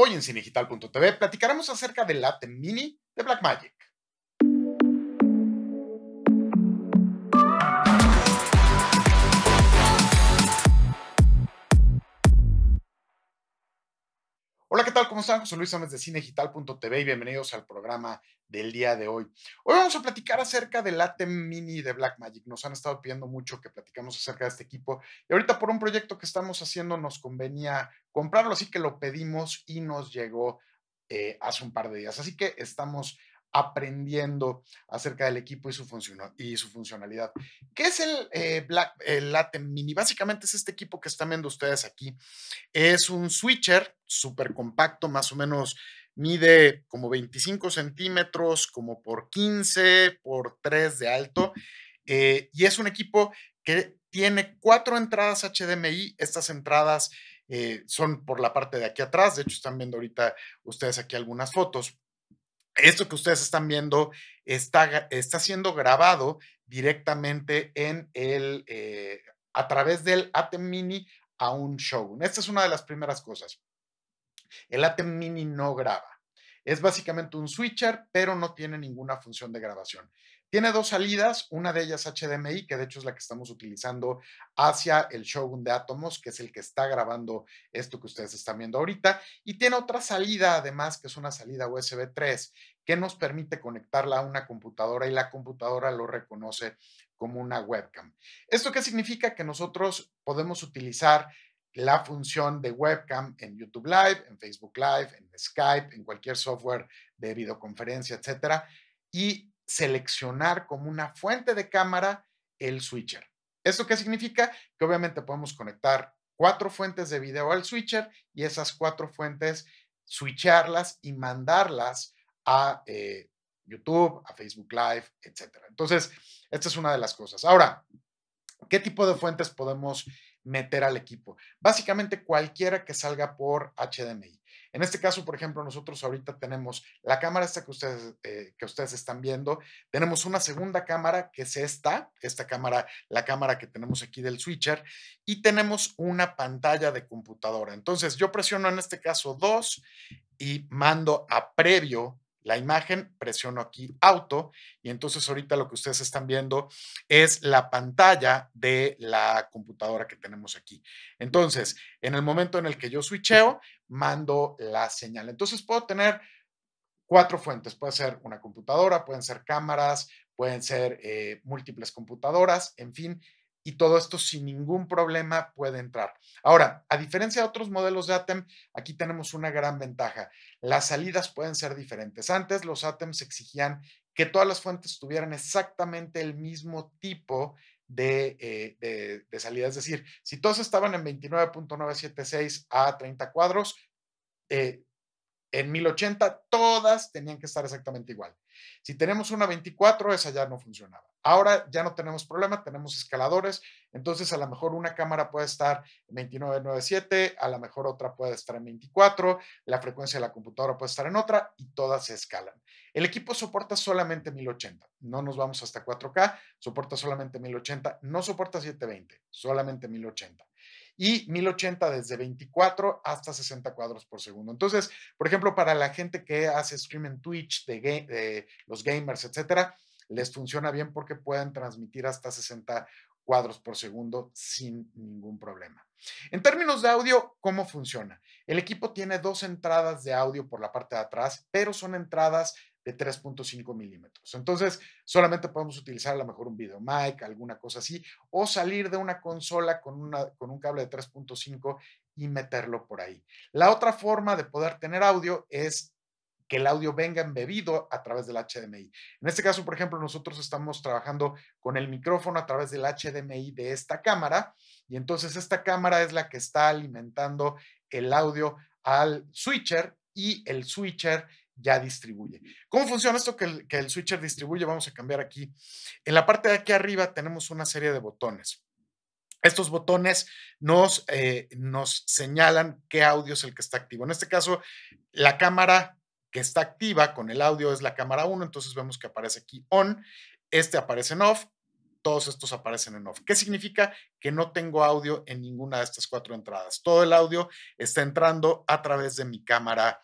Hoy en Cinegital.tv platicaremos acerca del Latte Mini de Blackmagic, Hola, ¿qué tal? ¿Cómo están? José Luis Sámez de Cinegital.tv y bienvenidos al programa del día de hoy. Hoy vamos a platicar acerca del ATEM Mini de Blackmagic. Nos han estado pidiendo mucho que platicamos acerca de este equipo y ahorita por un proyecto que estamos haciendo nos convenía comprarlo, así que lo pedimos y nos llegó eh, hace un par de días. Así que estamos aprendiendo acerca del equipo y su, y su funcionalidad. ¿Qué es el, eh, Black, el Mini? Básicamente es este equipo que están viendo ustedes aquí. Es un switcher súper compacto, más o menos mide como 25 centímetros, como por 15, por 3 de alto. Eh, y es un equipo que tiene cuatro entradas HDMI. Estas entradas eh, son por la parte de aquí atrás. De hecho, están viendo ahorita ustedes aquí algunas fotos esto que ustedes están viendo está, siendo grabado directamente en el, eh, a través del Atem Mini a un show. Esta es una de las primeras cosas. El Atem Mini no graba. Es básicamente un switcher, pero no tiene ninguna función de grabación. Tiene dos salidas, una de ellas HDMI, que de hecho es la que estamos utilizando hacia el Shogun de Atomos, que es el que está grabando esto que ustedes están viendo ahorita, y tiene otra salida además, que es una salida USB 3, que nos permite conectarla a una computadora y la computadora lo reconoce como una webcam. ¿Esto qué significa? Que nosotros podemos utilizar la función de webcam en YouTube Live, en Facebook Live, en Skype, en cualquier software de videoconferencia, etcétera, y seleccionar como una fuente de cámara el switcher. ¿Esto qué significa? Que obviamente podemos conectar cuatro fuentes de video al switcher y esas cuatro fuentes switcharlas y mandarlas a eh, YouTube, a Facebook Live, etc. Entonces, esta es una de las cosas. Ahora, ¿qué tipo de fuentes podemos meter al equipo? Básicamente cualquiera que salga por HDMI. En este caso, por ejemplo, nosotros ahorita tenemos la cámara esta que ustedes, eh, que ustedes están viendo, tenemos una segunda cámara que es esta, esta cámara, la cámara que tenemos aquí del switcher, y tenemos una pantalla de computadora. Entonces, yo presiono en este caso 2 y mando a previo la imagen, presiono aquí auto y entonces ahorita lo que ustedes están viendo es la pantalla de la computadora que tenemos aquí. Entonces, en el momento en el que yo switcheo, mando la señal. Entonces puedo tener cuatro fuentes. Puede ser una computadora, pueden ser cámaras, pueden ser eh, múltiples computadoras, en fin, y todo esto sin ningún problema puede entrar. Ahora, a diferencia de otros modelos de ATEM, aquí tenemos una gran ventaja. Las salidas pueden ser diferentes. Antes los ATEMs exigían que todas las fuentes tuvieran exactamente el mismo tipo de, eh, salida. Es decir, si todos estaban en 29.976 a 30 cuadros, eh, en 1080 todas tenían que estar exactamente igual. Si tenemos una 24, esa ya no funcionaba. Ahora ya no tenemos problema, tenemos escaladores, entonces a lo mejor una cámara puede estar en 29.97, a lo mejor otra puede estar en 24, la frecuencia de la computadora puede estar en otra y todas se escalan. El equipo soporta solamente 1080, no nos vamos hasta 4K, soporta solamente 1080, no soporta 720, solamente 1080 y 1080 desde 24 hasta 60 cuadros por segundo. Entonces, por ejemplo, para la gente que hace stream en Twitch, de, los gamers, etcétera, les funciona bien porque pueden transmitir hasta 60 cuadros por segundo sin ningún problema. En términos de audio, ¿cómo funciona? El equipo tiene dos entradas de audio por la parte de atrás, pero son entradas de 3.5 milímetros. Entonces, solamente podemos utilizar a lo mejor un video mic. alguna cosa así, o salir de una consola con, una, con un cable de 3.5 y meterlo por ahí. La otra forma de poder tener audio es que el audio venga embebido a través del HDMI. En este caso, por ejemplo, nosotros estamos trabajando con el micrófono a través del HDMI de esta cámara y entonces esta cámara es la que está alimentando el audio al switcher y el switcher ya distribuye. ¿Cómo funciona esto que el, switcher distribuye? Vamos a cambiar aquí. En la parte de aquí arriba tenemos una serie de botones. Estos botones nos, eh, nos señalan qué audio es el que está activo. En este caso, la cámara que está activa con el audio es la cámara 1, entonces vemos que aparece aquí on, este aparece en off, todos estos aparecen en off. ¿Qué significa? Que no tengo audio en ninguna de estas cuatro entradas. Todo el audio está entrando a través de mi cámara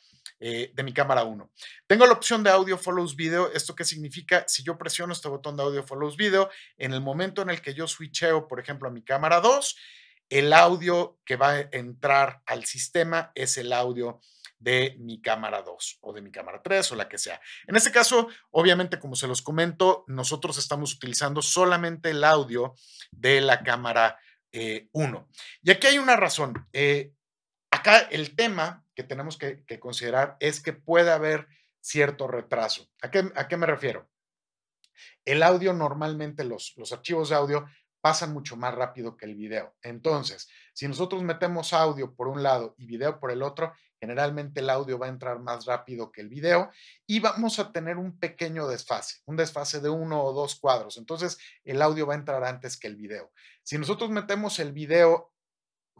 eh, de mi cámara 1. Tengo la opción de audio follows video. ¿Esto qué significa? Si yo presiono este botón de audio follows video, en el momento en el que yo switcheo, por ejemplo, a mi cámara 2, el audio que va a entrar al sistema es el audio de mi cámara 2 o de mi cámara 3 o la que sea. En este caso, obviamente, como se los comento, nosotros estamos utilizando solamente el audio de la cámara 1. Eh, y aquí hay una razón. Eh, Acá el tema que tenemos que, considerar es que puede haber cierto retraso. ¿A qué, me refiero? El audio normalmente, los, los archivos de audio pasan mucho más rápido que el video. Entonces, si nosotros metemos audio por un lado y video por el otro, generalmente el audio va a entrar más rápido que el video y vamos a tener un pequeño desfase, un desfase de uno o dos cuadros. Entonces, el audio va a entrar antes que el video. Si nosotros metemos el video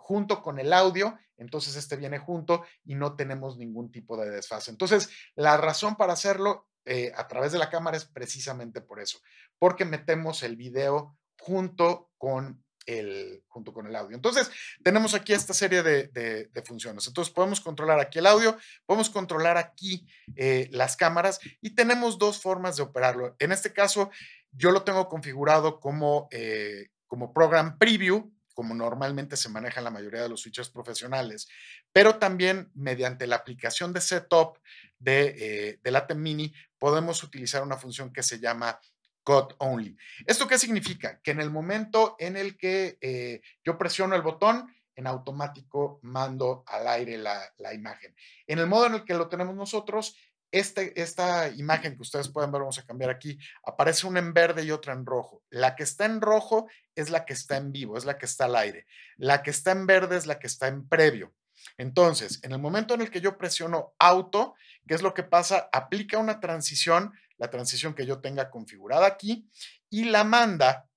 junto con el audio, entonces este viene junto y no tenemos ningún tipo de desfase. Entonces, la razón para hacerlo eh, a través de la cámara es precisamente por eso, porque metemos el video junto con el, junto con el audio. Entonces, tenemos aquí esta serie de, funciones. Entonces, podemos controlar aquí el audio, podemos controlar aquí eh, las cámaras y tenemos dos formas de operarlo. En este caso, yo lo tengo configurado como, eh, como Program Preview, como normalmente se maneja en la mayoría de los switches profesionales, pero también mediante la aplicación de setup de, eh, del ATEM Mini podemos utilizar una función que se llama cut only. ¿Esto qué significa? Que en el momento en el que eh, yo presiono el botón, en automático mando al aire la, la, imagen. En el modo en el que lo tenemos nosotros este, esta imagen que ustedes pueden ver, vamos a cambiar aquí, aparece una en verde y otra en rojo. La que está en rojo es la que está en vivo, es la que está al aire. La que está en verde es la que está en previo. Entonces, en el momento en el que yo presiono auto, ¿qué es lo que pasa? Aplica una transición, la transición que yo tenga configurada aquí, y la manda,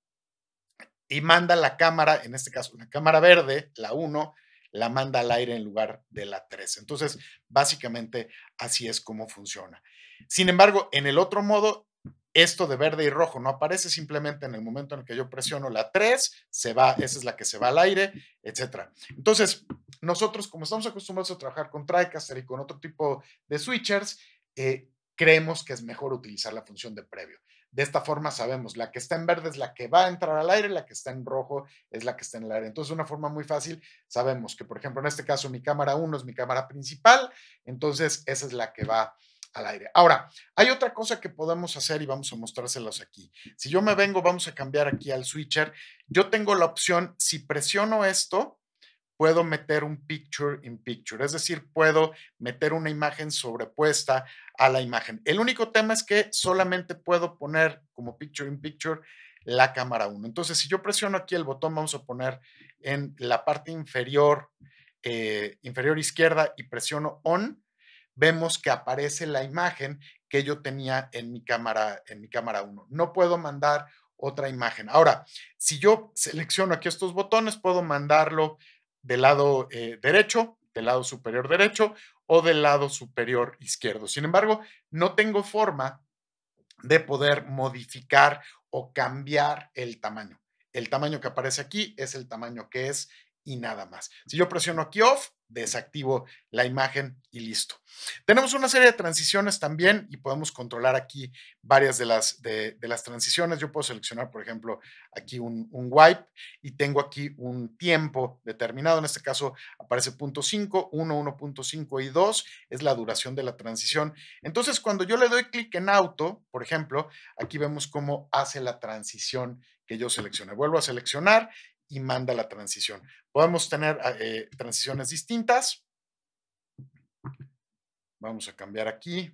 y manda la cámara, en este caso, una cámara verde, la 1, la manda al aire en lugar de la 3. Entonces, básicamente así es como funciona. Sin embargo, en el otro modo, esto de verde y rojo no aparece, simplemente en el momento en el que yo presiono la 3, se va, esa es la que se va al aire, etc. Entonces, nosotros, como estamos acostumbrados a trabajar con TriCaster y con otro tipo de switchers, eh, creemos que es mejor utilizar la función de previo. De esta forma sabemos, la que está en verde es la que va a entrar al aire, la que está en rojo es la que está en el aire. Entonces, de una forma muy fácil, sabemos que, por ejemplo, en este caso, mi cámara 1 es mi cámara principal, entonces esa es la que va al aire. Ahora, hay otra cosa que podemos hacer y vamos a mostrárselos aquí. Si yo me vengo, vamos a cambiar aquí al switcher. Yo tengo la opción, si presiono esto, puedo meter un picture in picture, es decir, puedo meter una imagen sobrepuesta a la imagen. El único tema es que solamente puedo poner como picture in picture la cámara 1. Entonces, si yo presiono aquí el botón, vamos a poner en la parte inferior, eh, inferior izquierda y presiono on, vemos que aparece la imagen que yo tenía en mi cámara, en mi cámara 1. No puedo mandar otra imagen. Ahora, si yo selecciono aquí estos botones, puedo mandarlo del lado eh, derecho, del lado superior derecho o del lado superior izquierdo. Sin embargo, no tengo forma de poder modificar o cambiar el tamaño. El tamaño que aparece aquí es el tamaño que es y nada más. Si yo presiono aquí off, desactivo la imagen y listo. Tenemos una serie de transiciones también y podemos controlar aquí varias de las, de, las transiciones. Yo puedo seleccionar, por ejemplo, aquí un, wipe y tengo aquí un tiempo determinado. En este caso aparece 0.5, 1, 1.5 y 2 es la duración de la transición. Entonces, cuando yo le doy clic en auto, por ejemplo, aquí vemos cómo hace la transición que yo seleccione Vuelvo a seleccionar y manda la transición. Podemos tener ah, eh, transiciones distintas. Vamos a cambiar aquí.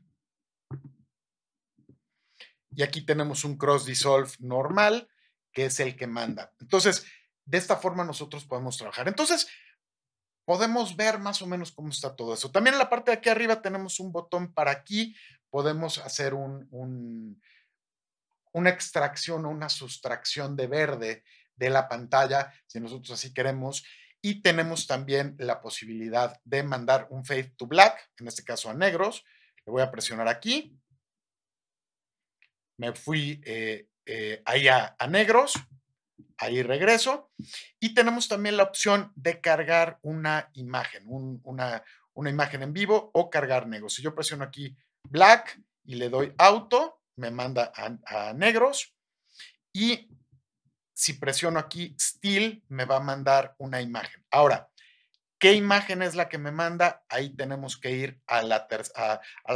Y aquí tenemos un cross dissolve normal, que es el que manda. Entonces, de esta forma nosotros podemos trabajar. Entonces, podemos ver más o menos cómo está todo eso. También en la parte de aquí arriba tenemos un botón para aquí. Podemos hacer una extracción o una sustracción de verde de la pantalla, si nosotros así queremos. Y tenemos también la posibilidad de mandar un fade to black, en este caso a negros. Le voy a presionar aquí. Me fui eh, eh, ahí a, negros. Ahí regreso. Y tenemos también la opción de cargar una imagen, una, imagen en vivo o cargar negros. Si yo presiono aquí black y le doy auto, me manda a negros. Y si presiono aquí, still me va a mandar una imagen. Ahora, ¿qué imagen es la que me manda? Ahí tenemos que ir a la,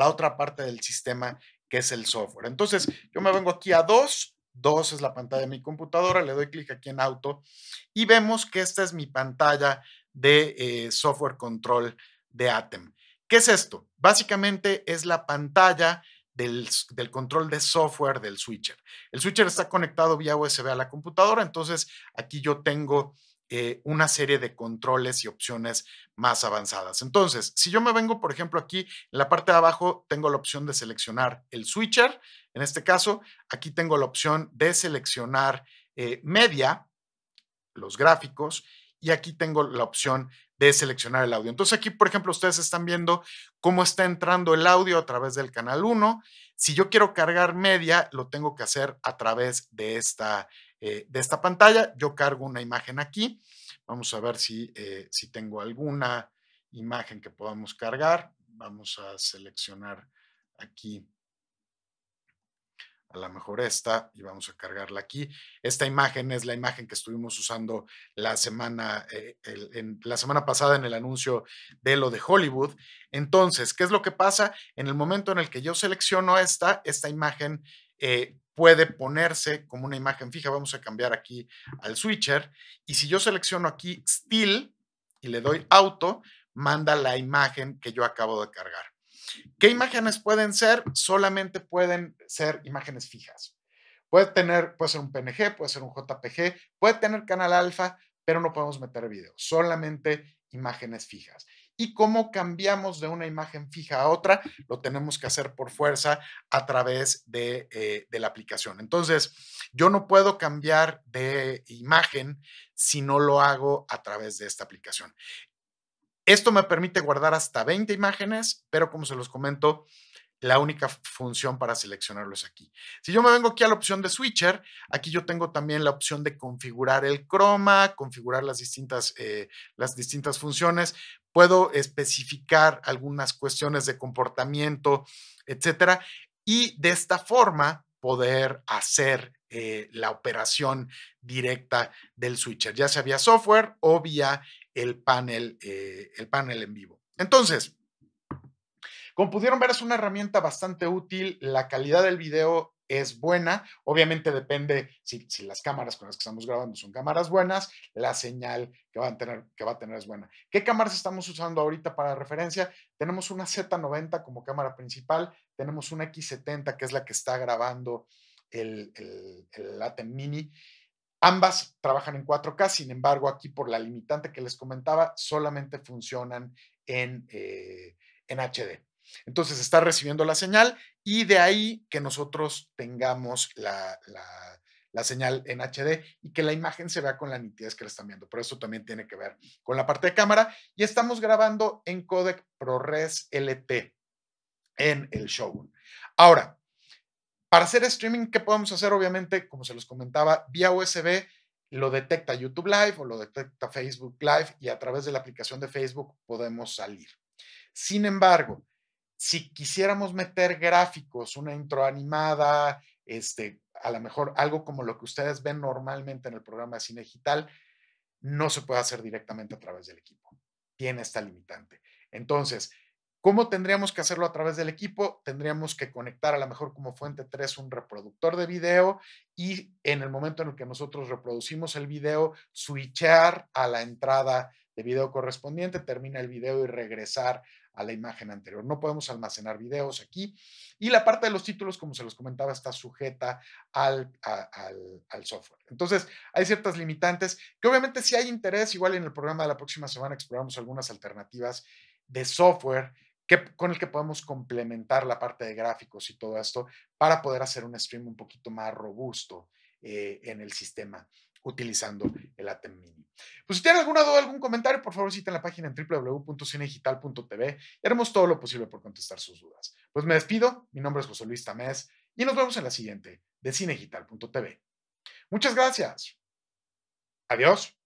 otra parte del sistema que es el software. Entonces, yo me vengo aquí a 2, 2 es la pantalla de mi computadora, le doy clic aquí en auto y vemos que esta es mi pantalla de eh, software control de Atem. ¿Qué es esto? Básicamente es la pantalla del, control de software del switcher. El switcher está conectado vía USB a la computadora, entonces aquí yo tengo eh, una serie de controles y opciones más avanzadas. Entonces, si yo me vengo, por ejemplo, aquí en la parte de abajo tengo la opción de seleccionar el switcher, en este caso, aquí tengo la opción de seleccionar eh, media, los gráficos, y aquí tengo la opción de seleccionar el audio. Entonces aquí, por ejemplo, ustedes están viendo cómo está entrando el audio a través del canal 1. Si yo quiero cargar media, lo tengo que hacer a través de esta, eh, de esta pantalla. Yo cargo una imagen aquí. Vamos a ver si, eh, si tengo alguna imagen que podamos cargar. Vamos a seleccionar aquí a lo mejor esta, y vamos a cargarla aquí. Esta imagen es la imagen que estuvimos usando la semana, eh, en, la semana pasada en el anuncio de lo de Hollywood. Entonces, ¿qué es lo que pasa? En el momento en el que yo selecciono esta, esta imagen eh, puede ponerse como una imagen fija. Vamos a cambiar aquí al switcher. Y si yo selecciono aquí Still y le doy Auto, manda la imagen que yo acabo de cargar. ¿Qué imágenes pueden ser? Solamente pueden ser imágenes fijas. Puede tener, puede ser un PNG, puede ser un JPG, puede tener canal alfa, pero no podemos meter video, solamente imágenes fijas. ¿Y cómo cambiamos de una imagen fija a otra? Lo tenemos que hacer por fuerza a través de, eh, la aplicación. Entonces, yo no puedo cambiar de imagen si no lo hago a través de esta aplicación. Esto me permite guardar hasta 20 imágenes, pero como se los comento, la única función para seleccionarlo es aquí. Si yo me vengo aquí a la opción de switcher, aquí yo tengo también la opción de configurar el croma, configurar las distintas, eh, las distintas funciones, puedo especificar algunas cuestiones de comportamiento, etcétera, y de esta forma poder hacer eh, la operación directa del switcher, ya sea vía software o vía el panel, eh, el panel en vivo. Entonces, como pudieron ver, es una herramienta bastante útil. La calidad del video es buena. Obviamente depende si, las cámaras con las que estamos grabando son cámaras buenas, la señal que, van a tener, que va a tener es buena. ¿Qué cámaras estamos usando ahorita para referencia? Tenemos una Z90 como cámara principal, tenemos una X70 que es la que está grabando el, el, Mini. Ambas trabajan en 4K, sin embargo, aquí por la limitante que les comentaba, solamente funcionan en, eh, en HD. Entonces está recibiendo la señal y de ahí que nosotros tengamos la, señal en HD y que la imagen se vea con la nitidez que la están viendo. Pero eso también tiene que ver con la parte de cámara. Y estamos grabando en codec ProRes LT en el Shogun. Ahora, para hacer streaming, ¿qué podemos hacer? Obviamente, como se los comentaba, vía USB lo detecta YouTube Live o lo detecta Facebook Live y a través de la aplicación de Facebook podemos salir. Sin embargo, si quisiéramos meter gráficos, una intro animada, este, a lo mejor algo como lo que ustedes ven normalmente en el programa de cine digital, no se puede hacer directamente a través del equipo. Tiene esta limitante. Entonces, ¿Cómo tendríamos que hacerlo a través del equipo? Tendríamos que conectar a lo mejor como fuente 3 un reproductor de video y en el momento en el que nosotros reproducimos el video, switchar a la entrada de video correspondiente, termina el video y regresar a la imagen anterior. No podemos almacenar videos aquí. Y la parte de los títulos, como se los comentaba, está sujeta al, al, software. Entonces, hay ciertas limitantes que obviamente si hay interés, igual en el programa de la próxima semana exploramos algunas alternativas de software con el que podemos complementar la parte de gráficos y todo esto para poder hacer un stream un poquito más robusto eh, en el sistema utilizando el ATEM Mini. Pues si tienen alguna duda, algún comentario, por favor en la página en www.cinedigital.tv y haremos todo lo posible por contestar sus dudas. Pues me despido, mi nombre es José Luis Tamés y nos vemos en la siguiente de cinegital.tv. Muchas gracias. Adiós.